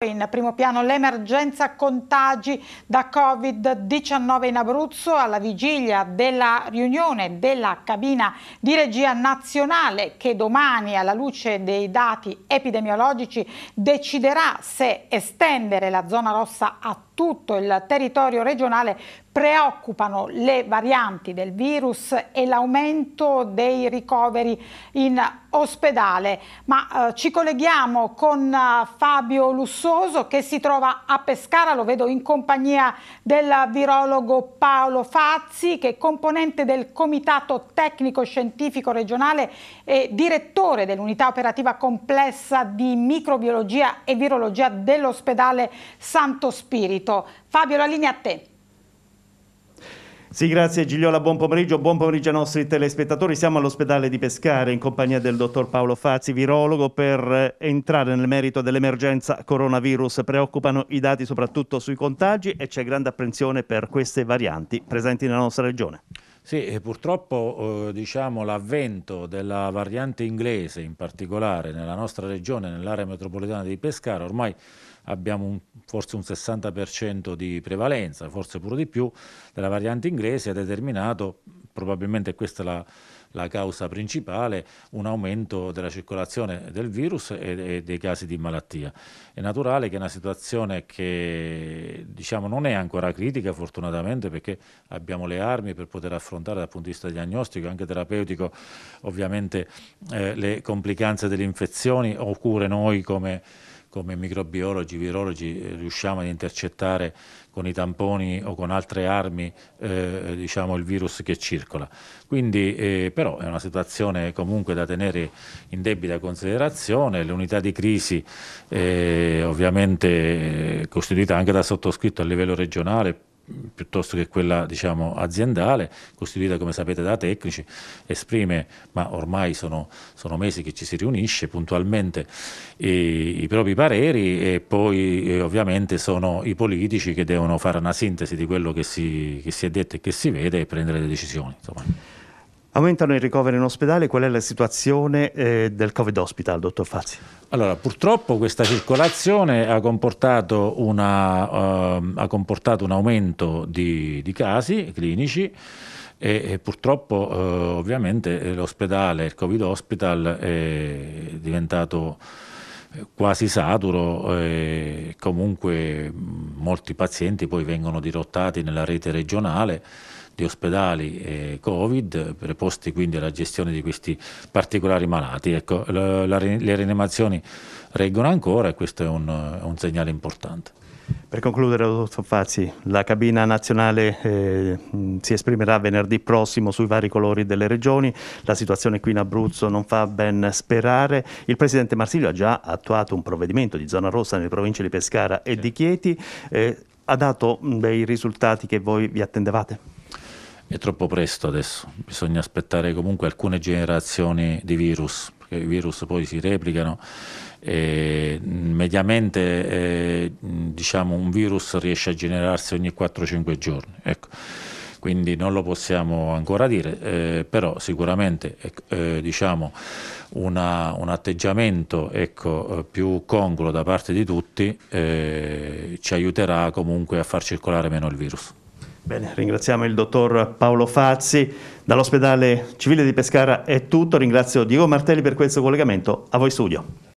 In primo piano l'emergenza contagi da Covid-19 in Abruzzo alla vigilia della riunione della cabina di regia nazionale che domani alla luce dei dati epidemiologici deciderà se estendere la zona rossa a tutto il territorio regionale preoccupano le varianti del virus e l'aumento dei ricoveri in ospedale. Ma eh, ci colleghiamo con eh, Fabio Lussoso che si trova a Pescara, lo vedo in compagnia del virologo Paolo Fazzi che è componente del Comitato Tecnico Scientifico Regionale e direttore dell'unità operativa complessa di microbiologia e virologia dell'ospedale Santo Spirito momento. Fabio, la linea a te. Sì, grazie Gigliola, buon pomeriggio, buon pomeriggio ai nostri telespettatori. Siamo all'ospedale di Pescare in compagnia del dottor Paolo Fazzi, virologo, per eh, entrare nel merito dell'emergenza coronavirus. Preoccupano i dati soprattutto sui contagi e c'è grande apprensione per queste varianti presenti nella nostra regione. Sì, purtroppo eh, diciamo, l'avvento della variante inglese, in particolare nella nostra regione, nell'area metropolitana di Pescara, ormai abbiamo un, forse un 60% di prevalenza, forse pure di più, della variante inglese ha determinato probabilmente questa è la, la causa principale, un aumento della circolazione del virus e, e, dei casi di malattia. È naturale che è una situazione che diciamo, non è ancora critica fortunatamente perché abbiamo le armi per poter affrontare dal punto di vista diagnostico e anche terapeutico ovviamente eh, le complicanze delle infezioni oppure noi come come microbiologi, virologi, eh, riusciamo ad intercettare con i tamponi o con altre armi eh, diciamo, il virus che circola. Quindi eh, però è una situazione comunque da tenere in debita considerazione, l'unità di crisi eh, ovviamente eh, costituita anche da sottoscritto a livello regionale piuttosto che quella diciamo, aziendale, costituita come sapete da tecnici, esprime, ma ormai sono, sono mesi che ci si riunisce puntualmente, i, i propri pareri e poi eh, ovviamente sono i politici che devono fare una sintesi di quello che si, che si è detto e che si vede e prendere le decisioni. Insomma. Aumentano i ricoveri in ospedale, qual è la situazione eh, del Covid Hospital, dottor Fazzi? Allora, purtroppo questa circolazione ha comportato, una, uh, ha comportato un aumento di, di casi clinici. E, e, purtroppo eh, ovviamente eh, l'ospedale, il Covid Hospital è diventato quasi saturo e comunque molti pazienti poi vengono dirottati nella rete regionale di ospedali e Covid, preposti quindi alla gestione di questi particolari malati. Ecco, la, le rianimazioni reggono ancora e questo è un, un segnale importante. Per concludere, dottor Fazzi, la cabina nazionale eh, si esprimerà venerdì prossimo sui vari colori delle regioni, la situazione qui in Abruzzo non fa ben sperare, il presidente Marsilio ha già attuato un provvedimento di zona rossa nelle province di Pescara e di Chieti, eh, ha dato dei risultati che voi vi attendevate? È troppo presto adesso, bisogna aspettare comunque alcune generazioni di virus perché i virus poi si replicano. E mm, mediamente eh, diciamo, un virus riesce a generarsi ogni 4-5 giorni. Ecco. Quindi non lo possiamo ancora dire, eh, però sicuramente eh, eh diciamo, una, un atteggiamento ecco, eh, più congruo da parte di tutti eh, ci aiuterà comunque a far circolare meno il virus. Bene, ringraziamo il dottor Paolo Fazzi dall'ospedale civile di Pescara è tutto, ringrazio Diego Martelli per questo collegamento, a voi studio.